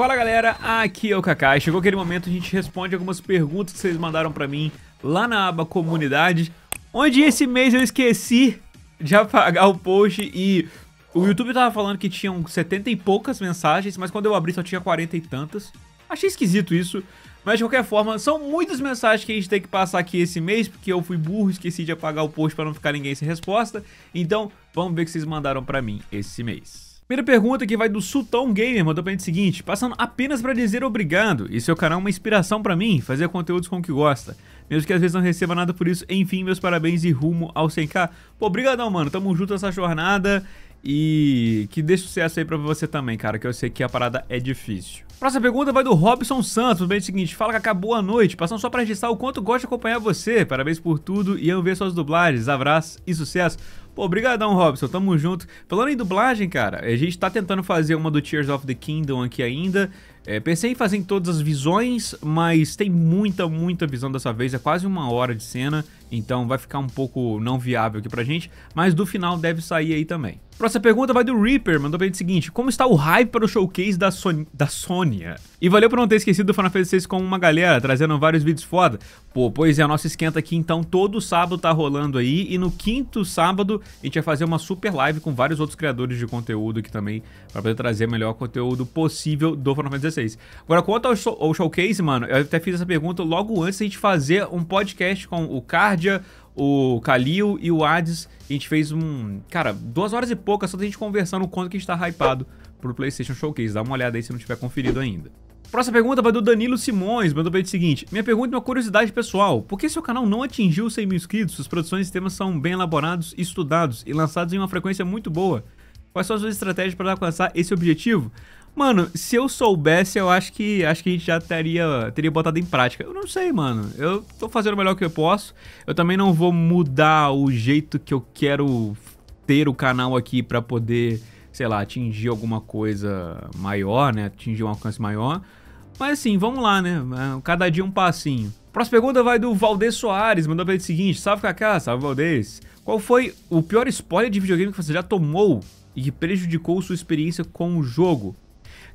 Fala galera, aqui é o Kakai. Chegou aquele momento a gente responde algumas perguntas que vocês mandaram para mim lá na aba comunidade, onde esse mês eu esqueci de apagar o post e o YouTube tava falando que tinham 70 e poucas mensagens, mas quando eu abri só tinha 40 e tantas. Achei esquisito isso, mas de qualquer forma, são muitas mensagens que a gente tem que passar aqui esse mês, porque eu fui burro, esqueci de apagar o post para não ficar ninguém sem resposta. Então, vamos ver o que vocês mandaram para mim esse mês. Primeira pergunta que vai do Sultão Gamer, mandou pra gente o seguinte: passando apenas para dizer obrigado, e seu é canal é uma inspiração para mim, fazer conteúdos com o que gosta. Mesmo que às vezes não receba nada por isso, enfim, meus parabéns e rumo ao 100k. Pô, brigadão, mano, tamo junto nessa jornada e que dê sucesso aí pra você também, cara, que eu sei que a parada é difícil. Próxima pergunta vai do Robson Santos, bem é o seguinte, fala que acabou a noite, passando só pra registrar o quanto gosto de acompanhar você, parabéns por tudo e amo ver suas dublagens, abraço e sucesso. Pô, brigadão, Robson, tamo junto. Falando em dublagem, cara, eh, a gente tá tentando fazer uma do Tears of the Kingdom aqui ainda. É, pensei em fazer em todas as visões, mas tem muita, muita visão dessa vez, é quase uma hora de cena, então vai ficar um pouco não viável aqui pra gente, mas do final deve sair aí também. Próxima pergunta vai do Reaper, mandou pra gente o seguinte: Como está o hype para o showcase da, Son da Sônia? E valeu por não ter esquecido do Final Fantasy VI com uma galera, trazendo vários vídeos foda. Pô, pois é, a nossa esquenta aqui então todo sábado tá rolando aí. E no quinto sábado a gente vai fazer uma super live com vários outros criadores de conteúdo aqui também, para poder trazer o melhor conteúdo possível do Final Fantasy XVI. Agora, quanto ao, show ao showcase, mano, eu até fiz essa pergunta logo antes da gente fazer um podcast com o Cardia, o Kalil e o Hades. A gente fez um. Cara, duas horas e poucas só da gente conversando o quanto que a gente tá hypado pro PlayStation Showcase. Dá uma olhada aí se não tiver conferido ainda. Próxima pergunta vai do Danilo Simões, mandou pra ele o seguinte: Minha pergunta é uma curiosidade pessoal. Por que seu canal não atingiu 100 mil inscritos? Suas produções e temas são bem elaborados, estudados e lançados em uma frequência muito boa. Quais são as suas estratégias para alcançar esse objetivo? Mano, se eu soubesse, eu acho que acho que a gente já teria, teria botado em prática. Eu não sei, mano. Eu tô fazendo o melhor que eu posso. Eu também não vou mudar o jeito que eu quero ter o canal aqui para poder, sei lá, atingir alguma coisa maior, né? Atingir um alcance maior. Mas assim, vamos lá, né? É, cada dia um passinho. Próxima pergunta vai do Valdez Soares, mandou pra ele o seguinte: Salve Kaká, salve Valdez. Qual foi o pior spoiler de videogame que você já tomou e que prejudicou sua experiência com o jogo?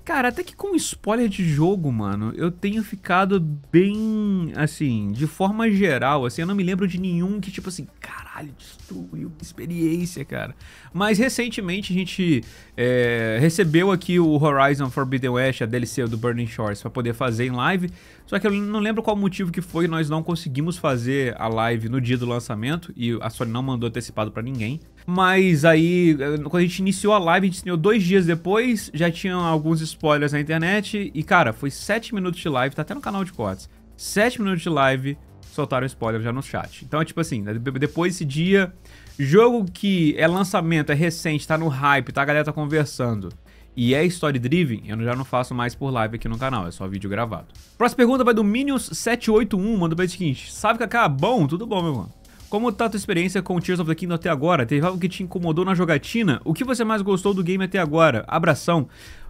Cara, até que com spoiler de jogo, mano, eu tenho ficado bem, assim, de forma geral, assim, eu não me lembro de nenhum que, tipo assim, caralho, destruiu experiência, cara. Mas recentemente a gente é, recebeu aqui o Horizon Forbidden West, a DLC do Burning Shores, pra poder fazer em live, só que eu não lembro qual motivo que foi, nós não conseguimos fazer a live no dia do lançamento, e a Sony não mandou antecipado para ninguém. Mas aí, eh, quando a gente iniciou a live, a gente estreou dois dias depois, já tinham alguns spoilers na internet. E, cara, foi sete minutos de live, tá até no canal de cortes. Sete minutos de live, soltaram spoiler já no chat. Então é tipo assim, né, depois desse dia, jogo que é lançamento, é recente, tá no hype, tá? A galera tá conversando. E é story driven, eu já não faço mais por live aqui no canal, é só vídeo gravado. Próxima pergunta vai do Minions781, manda pra seguinte: que Kaká, bom? Tudo bom, meu mano? Como tá a tua experiência com Tears of the Kingdom até agora? Teve algo que te incomodou na jogatina? O que você mais gostou do game até agora? Abração.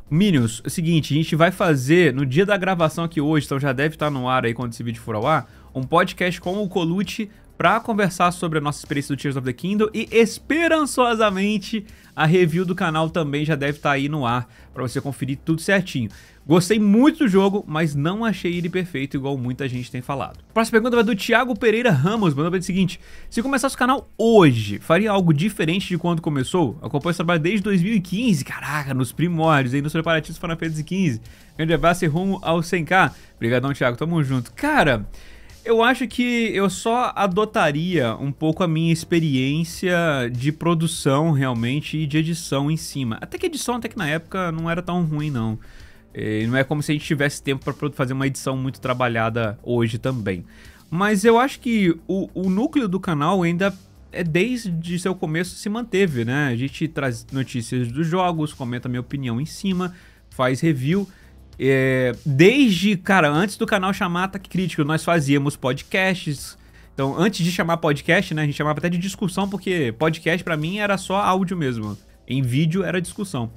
Minions, é o seguinte, a gente vai fazer no dia da gravação aqui hoje, então já deve estar tá no ar aí quando esse vídeo for ao ar, um podcast com o Colute para conversar sobre a nossa experiência do Tears of the Kingdom e esperançosamente a review do canal também já deve estar tá aí no ar para você conferir tudo certinho. Gostei muito do jogo, mas não achei ele perfeito igual muita gente tem falado. próxima pergunta vai do Thiago Pereira Ramos, mandou para ele o seguinte: Se começasse o canal hoje, faria algo diferente de quando começou? Acompanho esse trabalho desde 2015, caraca, nos primórdios, aí nos preparativos para de 15. Grande abraço e rumo ao 100k. Obrigadão, Thiago, tamo junto. Cara, eu acho que eu só adotaria um pouco a minha experiência de produção realmente e de edição em cima. Até que edição, até que na época não era tão ruim não. E eh, não é como se a gente tivesse tempo para fazer uma edição muito trabalhada hoje também. Mas eu acho que o, o núcleo do canal ainda é desde seu começo se manteve, né? A gente traz notícias dos jogos, comenta minha opinião em cima, faz review. É, desde, cara, antes do canal chamar Ataque Crítico, nós fazíamos podcasts. Então, antes de chamar podcast, né, a gente chamava até de discussão, porque podcast para mim era só áudio mesmo. Em vídeo era discussão.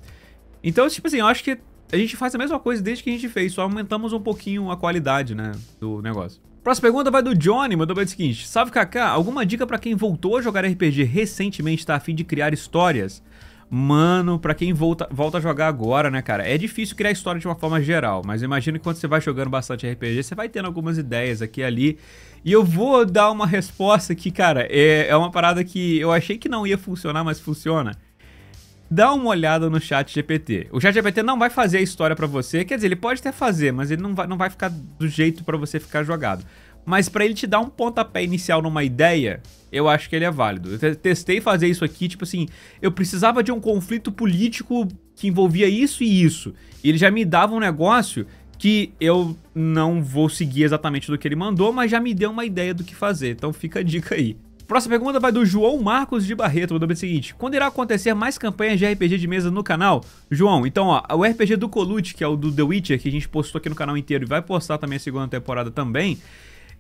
Então, tipo assim, eu acho que a gente faz a mesma coisa desde que a gente fez, só aumentamos um pouquinho a qualidade, né, do negócio. Próxima pergunta vai do Johnny, mandou pra o seguinte: Salve Kaká, alguma dica para quem voltou a jogar RPG recentemente está a fim de criar histórias? Mano, para quem volta, volta a jogar agora, né, cara? É difícil criar história de uma forma geral, mas imagino que quando você vai jogando bastante RPG, você vai tendo algumas ideias aqui e ali. E eu vou dar uma resposta que, cara, é, é uma parada que eu achei que não ia funcionar, mas funciona. Dá uma olhada no chat GPT. O chat GPT não vai fazer a história para você, quer dizer, ele pode até fazer, mas ele não vai, não vai ficar do jeito para você ficar jogado mas para ele te dar um pontapé inicial numa ideia, eu acho que ele é válido. Eu testei fazer isso aqui, tipo assim, eu precisava de um conflito político que envolvia isso e isso. E ele já me dava um negócio que eu não vou seguir exatamente do que ele mandou, mas já me deu uma ideia do que fazer. Então fica a dica aí. Próxima pergunta vai do João Marcos de Barreto, mandou o seguinte: Quando irá acontecer mais campanhas de RPG de mesa no canal? João, então, ó, o RPG do Colute, que é o do The Witcher, que a gente postou aqui no canal inteiro e vai postar também a segunda temporada também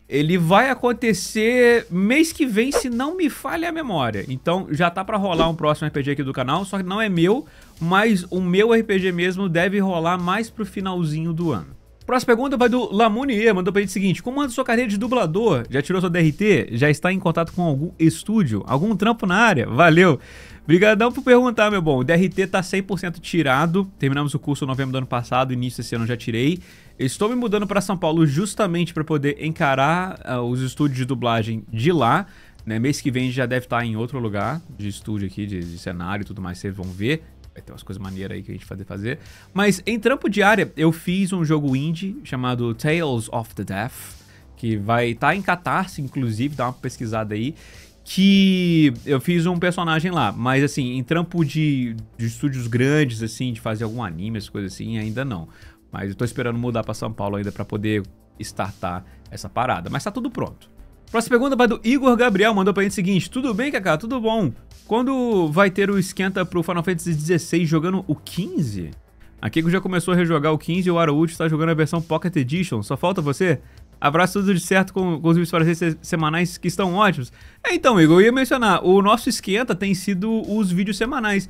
ele vai acontecer mês que vem, se não me falha a memória. Então já tá para rolar um próximo RPG aqui do canal, só que não é meu, mas o meu RPG mesmo deve rolar mais pro finalzinho do ano. Próxima pergunta vai do Lamunier, mandou pra gente o seguinte: Como anda sua carreira de dublador? Já tirou sua DRT? Já está em contato com algum estúdio? Algum trampo na área? Valeu! Obrigadão por perguntar, meu bom. O DRT tá 100% tirado. Terminamos o curso em novembro do ano passado, início desse ano já tirei. Estou me mudando para São Paulo justamente para poder encarar uh, os estúdios de dublagem de lá. Né? Mês que vem já deve estar tá em outro lugar de estúdio aqui, de, de cenário e tudo mais, vocês vão ver vai ter umas coisas maneiras aí que a gente fazer fazer. Mas em trampo diário eu fiz um jogo indie chamado Tales of the Death, que vai estar tá em Catarse, inclusive, dá uma pesquisada aí. Que eu fiz um personagem lá, mas assim, em trampo de, de estúdios grandes, assim, de fazer algum anime, essas coisas assim, ainda não. Mas eu tô esperando mudar para São Paulo ainda para poder startar essa parada. Mas tá tudo pronto. Próxima pergunta vai do Igor Gabriel, mandou pra gente o seguinte: Tudo bem, Kaká? Tudo bom? Quando vai ter o esquenta pro Final Fantasy XVI jogando o 15? A Kiko já começou a rejogar o 15 e o Araújo está jogando a versão Pocket Edition. Só falta você? Abraço tudo de certo com, com os vídeos semanais que estão ótimos. É, então, Igor, eu ia mencionar, o nosso esquenta tem sido os vídeos semanais.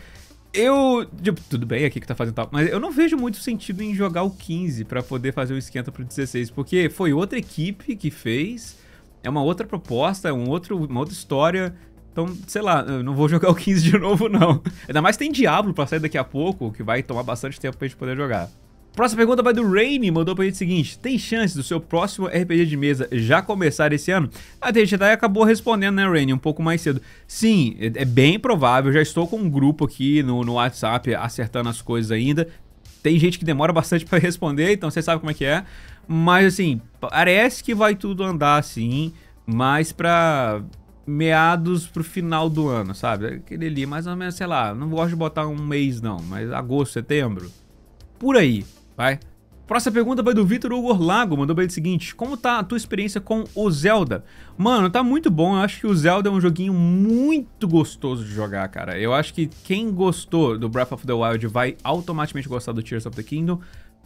Eu, tipo, tudo bem, aqui que tá fazendo tal, mas eu não vejo muito sentido em jogar o 15 para poder fazer o esquenta pro 16, porque foi outra equipe que fez é uma outra proposta, é um outro, uma outra história. Então, sei lá, eu não vou jogar o 15 de novo, não. Ainda mais tem Diablo pra sair daqui a pouco, que vai tomar bastante tempo pra gente poder jogar. Próxima pergunta vai do Rainy, mandou pra gente o seguinte: tem chance do seu próximo RPG de mesa já começar esse ano? Ah, a gente até acabou respondendo, né, Rainy, um pouco mais cedo. Sim, é, é bem provável, já estou com um grupo aqui no, no WhatsApp acertando as coisas ainda. Tem gente que demora bastante para responder, então você sabe como é que é. Mas assim, parece que vai tudo andar assim, mais para meados pro final do ano, sabe? Aquele ali, mais ou menos, sei lá, não gosto de botar um mês não, mas agosto, setembro. Por aí, vai? Próxima pergunta vai do Vitor Hugo Lago, mandou pra ele o seguinte: Como tá a tua experiência com o Zelda? Mano, tá muito bom. Eu acho que o Zelda é um joguinho muito gostoso de jogar, cara. Eu acho que quem gostou do Breath of the Wild vai automaticamente gostar do Tears of the Kingdom.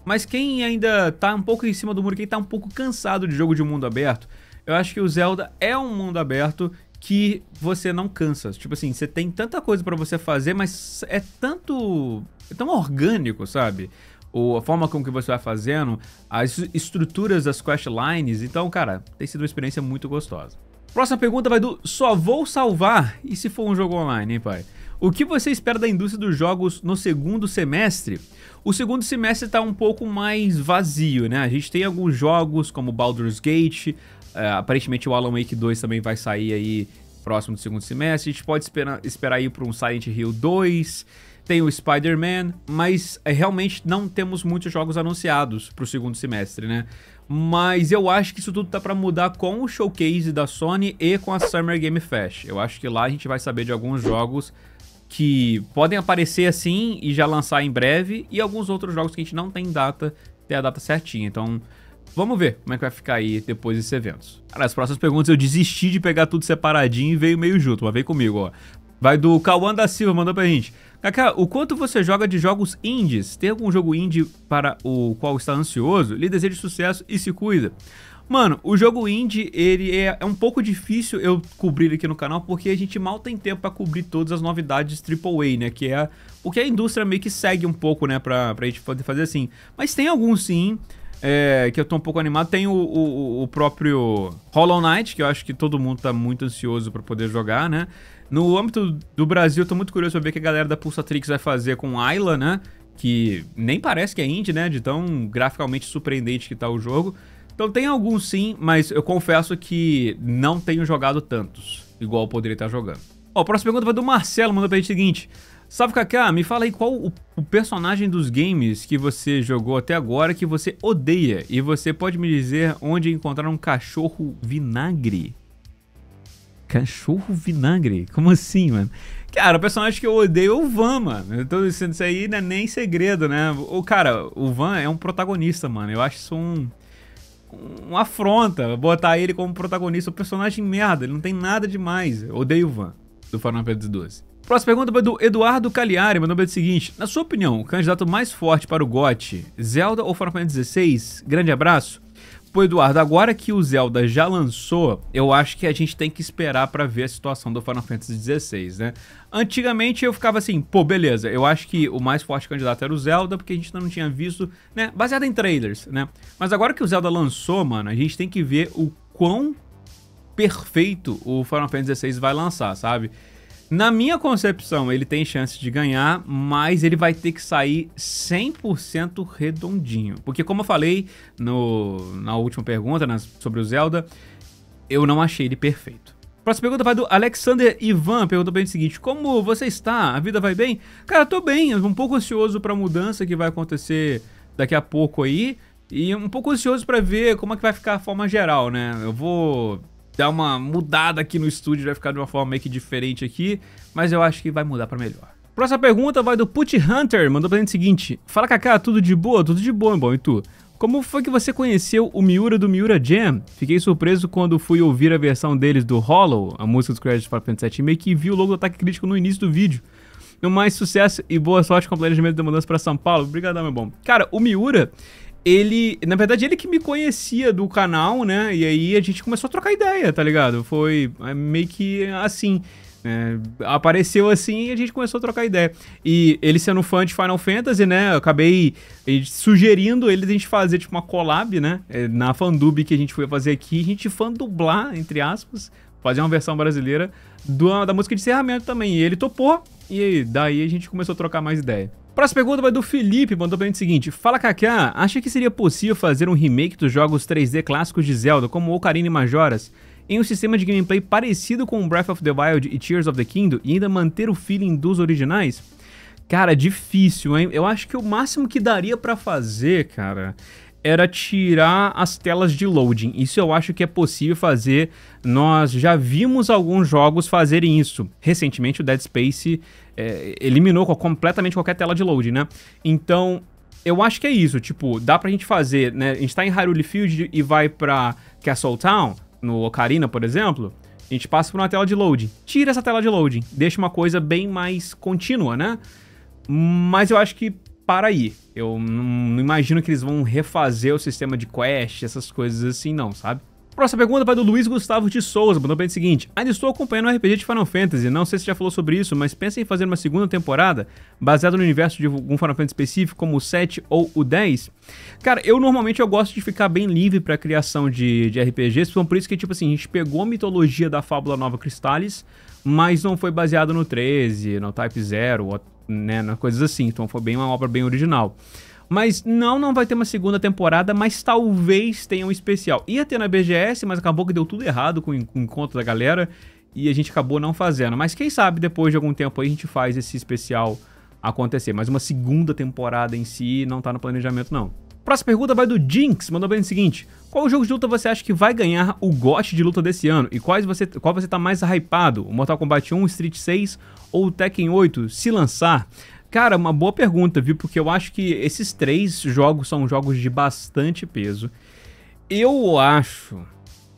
Mas quem ainda tá um pouco em cima do muro, quem tá um pouco cansado de jogo de mundo aberto, eu acho que o Zelda é um mundo aberto que você não cansa. Tipo assim, você tem tanta coisa para você fazer, mas é tanto. É tão orgânico, sabe? ou a forma como que você vai fazendo, as estruturas das questlines. Então, cara, tem sido uma experiência muito gostosa. Próxima pergunta vai do Só Vou Salvar. E se for um jogo online, hein, pai? O que você espera da indústria dos jogos no segundo semestre? O segundo semestre está um pouco mais vazio, né? A gente tem alguns jogos como Baldur's Gate, uh, aparentemente o Alan Wake 2 também vai sair aí próximo do segundo semestre. A gente pode esperar, esperar ir para um Silent Hill 2 tem o Spider-Man, mas é, realmente não temos muitos jogos anunciados para o segundo semestre, né? Mas eu acho que isso tudo tá para mudar com o showcase da Sony e com a Summer Game Fest. Eu acho que lá a gente vai saber de alguns jogos que podem aparecer assim e já lançar em breve, e alguns outros jogos que a gente não tem data, tem a data certinha. Então, vamos ver como é que vai ficar aí depois desses eventos. Cara, as próximas perguntas eu desisti de pegar tudo separadinho e veio meio junto, mas vem comigo, ó. Vai do Cauã da Silva, mandou pra gente. Kaká, o quanto você joga de jogos indies? Tem algum jogo indie para o qual está ansioso? Lhe desejo sucesso e se cuida. Mano, o jogo indie, ele é, é, um pouco difícil eu cobrir aqui no canal, porque a gente mal tem tempo para cobrir todas as novidades AAA, né? Que é o que a indústria meio que segue um pouco, né? Pra, pra gente poder fazer assim. Mas tem alguns sim, é, que eu tô um pouco animado. Tem o, o, o, próprio Hollow Knight, que eu acho que todo mundo tá muito ansioso para poder jogar, né? No âmbito do Brasil, eu tô muito curioso pra ver o que a galera da Pulsatrix vai fazer com Ayla, né? Que nem parece que é indie, né? De tão graficamente surpreendente que tá o jogo. Então tem alguns sim, mas eu confesso que não tenho jogado tantos, igual poderia estar jogando. Ó, a próxima pergunta vai do Marcelo, mandou pra gente o seguinte. Salve Kaká, me fala aí qual o, o, personagem dos games que você jogou até agora que você odeia e você pode me dizer onde encontrar um cachorro vinagre? Cachorro vinagre? Como assim, mano? Cara, o personagem que eu odeio é o Van, mano. Eu tô dizendo isso aí, não é nem segredo, né? O cara, o Van é um protagonista, mano. Eu acho isso um uma afronta botar ele como protagonista. O personagem merda, ele não tem nada demais. Eu odeio o Van, do Final Fantasy XII. Próxima pergunta é do Eduardo Cagliari, mandou o seguinte. Na sua opinião, o candidato mais forte para o GOT, Zelda ou Final Fantasy XVI? Grande abraço. Pô, Eduardo, agora que o Zelda já lançou, eu acho que a gente tem que esperar para ver a situação do Final Fantasy XVI, né? Antigamente eu ficava assim, pô, beleza, eu acho que o mais forte candidato era o Zelda, porque a gente ainda não tinha visto, né? Baseado em trailers, né? Mas agora que o Zelda lançou, mano, a gente tem que ver o quão perfeito o Final Fantasy XVI vai lançar, sabe? Na minha concepção, ele tem chance de ganhar, mas ele vai ter que sair 100% redondinho. Porque como eu falei no, na última pergunta nas, né, sobre o Zelda, eu não achei ele perfeito. Próxima pergunta vai do Alexander Ivan, perguntou bem o seguinte: Como você está? A vida vai bem? Cara, tô bem, um pouco ansioso pra mudança que vai acontecer daqui a pouco aí. E um pouco ansioso para ver como é que vai ficar a forma geral, né? Eu vou dar uma mudada aqui no estúdio, vai ficar de uma forma meio que diferente aqui, mas eu acho que vai mudar para melhor. Próxima pergunta vai do Put Hunter, mandou pra gente o seguinte: Fala Kaká, tudo de boa? Tudo de boa, bom, e tu? Como foi que você conheceu o Miura do Miura Jam? Fiquei surpreso quando fui ouvir a versão deles do Hollow, a música dos créditos para Fantasy 7 meio que vi o logo do ataque crítico no início do vídeo. No mais, sucesso e boa sorte com o planejamento da mudança para São Paulo. Obrigado meu bom. Cara, o Miura, ele, na verdade, ele que me conhecia do canal, né? E aí a gente começou a trocar ideia, tá ligado? Foi é, meio que assim. É, apareceu assim e a gente começou a trocar ideia. E ele sendo fã de Final Fantasy, né? Eu acabei sugerindo ele a gente fazer tipo uma collab, né? É, na fandub que a gente foi fazer aqui, a gente fandublar, entre aspas, fazer uma versão brasileira do, da música de encerramento também. E ele topou, e daí a gente começou a trocar mais ideia. Próxima pergunta vai do Felipe, mandou pra gente o seguinte: Fala Kaká, acha que seria possível fazer um remake dos jogos 3D clássicos de Zelda, como Ocarina e Majoras, em um sistema de gameplay parecido com Breath of the Wild e Tears of the Kingdom e ainda manter o feeling dos originais? Cara, difícil, hein? Eu acho que o máximo que daria para fazer, cara, era tirar as telas de loading. Isso eu acho que é possível fazer. Nós já vimos alguns jogos fazerem isso. Recentemente o Dead Space é, eliminou completamente qualquer tela de loading, né? Então, eu acho que é isso. Tipo, dá pra gente fazer, né? A gente tá em Hyrule Field e vai pra Castle Town, no Ocarina, por exemplo. A gente passa por uma tela de loading. Tira essa tela de loading. Deixa uma coisa bem mais contínua, né? Mas eu acho que para aí. Eu não imagino que eles vão refazer o sistema de quest, essas coisas assim, não, sabe? Próxima pergunta vai do Luiz Gustavo de Souza, mandou pra o seguinte: Ainda estou acompanhando o RPG de Final Fantasy, não sei se já falou sobre isso, mas pensa em fazer uma segunda temporada baseada no universo de algum Final Fantasy específico, como o 7 ou o 10? Cara, eu normalmente eu gosto de ficar bem livre pra criação de, de RPGs, então por isso que, tipo assim, a gente pegou a mitologia da fábula Nova Cristalis, mas não foi baseado no 13, no Type 0, né? Coisas assim. Então foi bem uma obra bem original. Mas não, não vai ter uma segunda temporada, mas talvez tenha um especial. Ia ter na BGS, mas acabou que deu tudo errado com o encontro da galera e a gente acabou não fazendo. Mas quem sabe depois de algum tempo aí a gente faz esse especial acontecer. Mas uma segunda temporada em si não tá no planejamento, não. Próxima pergunta vai do Jinx, mandou bem o seguinte: Qual jogo de luta você acha que vai ganhar o GOT de luta desse ano? E quais você, qual você tá mais hypado? O Mortal Kombat 1, Street 6 ou o Tekken 8, se lançar? Cara, uma boa pergunta, viu? Porque eu acho que esses três jogos são jogos de bastante peso. Eu acho,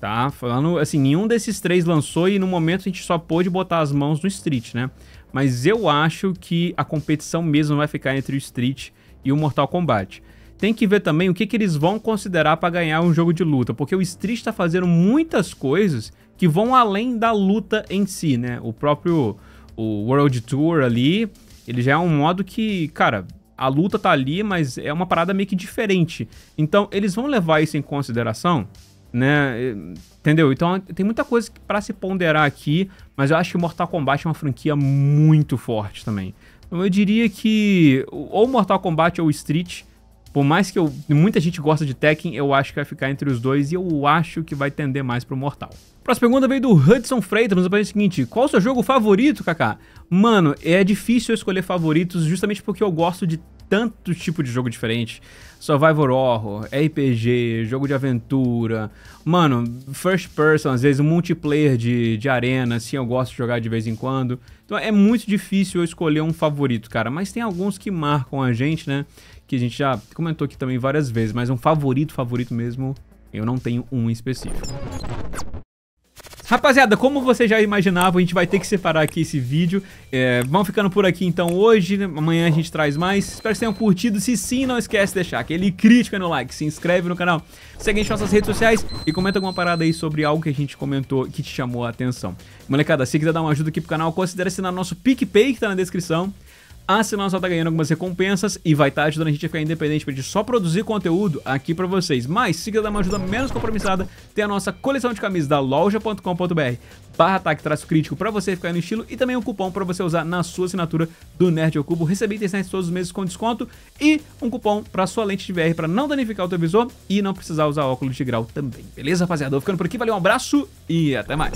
tá? Falando assim, nenhum desses três lançou e no momento a gente só pôde botar as mãos no Street, né? Mas eu acho que a competição mesmo vai ficar entre o Street e o Mortal Kombat tem que ver também o que, que eles vão considerar para ganhar um jogo de luta, porque o Street está fazendo muitas coisas que vão além da luta em si, né? O próprio o World Tour ali, ele já é um modo que, cara, a luta tá ali, mas é uma parada meio que diferente. Então, eles vão levar isso em consideração, né? Entendeu? Então, tem muita coisa para se ponderar aqui, mas eu acho que Mortal Kombat é uma franquia muito forte também. Eu diria que ou Mortal Kombat ou Street por mais que eu, muita gente gosta de Tekken, eu acho que vai ficar entre os dois e eu acho que vai tender mais pro Mortal. Próxima pergunta veio do Hudson Freitas, nos aparece o seguinte: Qual o seu jogo favorito, Kaká? Mano, é difícil eu escolher favoritos justamente porque eu gosto de tanto tipo de jogo diferente. Survivor Horror, RPG, jogo de aventura. Mano, first person, às vezes um multiplayer de, de arena, assim, eu gosto de jogar de vez em quando. Então é muito difícil eu escolher um favorito, cara. Mas tem alguns que marcam a gente, né? que a gente já comentou aqui também várias vezes, mas um favorito, favorito mesmo, eu não tenho um específico. Rapaziada, como você já imaginava, a gente vai ter que separar aqui esse vídeo. É, vamos ficando por aqui então hoje, amanhã a gente traz mais. Espero que tenham curtido, se sim, não esquece de deixar aquele crítico aí no like, se inscreve no canal, segue a gente nas nossas redes sociais e comenta alguma parada aí sobre algo que a gente comentou que te chamou a atenção. Molecada, se quiser dar uma ajuda aqui pro canal, considere assinar nosso PicPay que tá na descrição. A ah, Sinal só tá ganhando algumas recompensas e vai estar tá ajudando a gente a ficar independente pra gente só produzir conteúdo aqui pra vocês. Mas, se quiser dar uma ajuda menos compromissada, tem a nossa coleção de camisas da loja.com.br barra ataque traço crítico pra você ficar no estilo e também um cupom pra você usar na sua assinatura do Nerd ao Cubo. Receber internet todos os meses com desconto e um cupom pra sua lente de VR pra não danificar o teu visor e não precisar usar óculos de grau também. Beleza, rapaziada? vou ficando por aqui, valeu, um abraço e até mais.